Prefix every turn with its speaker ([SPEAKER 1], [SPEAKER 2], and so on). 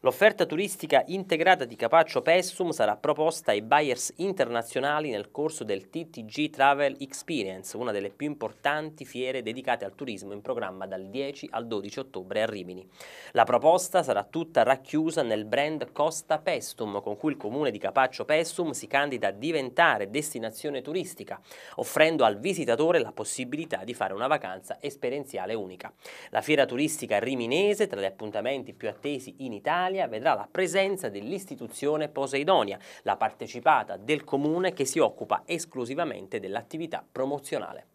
[SPEAKER 1] L'offerta turistica integrata di Capaccio Pessum sarà proposta ai buyers internazionali nel corso del TTG Travel Experience, una delle più importanti fiere dedicate al turismo in programma dal 10 al 12 ottobre a Rimini. La proposta sarà tutta racchiusa nel brand Costa Pestum, con cui il comune di Capaccio Pessum si candida a diventare destinazione turistica, offrendo al visitatore la possibilità di fare una vacanza esperienziale unica. La fiera turistica riminese, tra gli appuntamenti più attesi in Italia, Italia vedrà la presenza dell'istituzione Poseidonia, la partecipata del comune che si occupa esclusivamente dell'attività promozionale.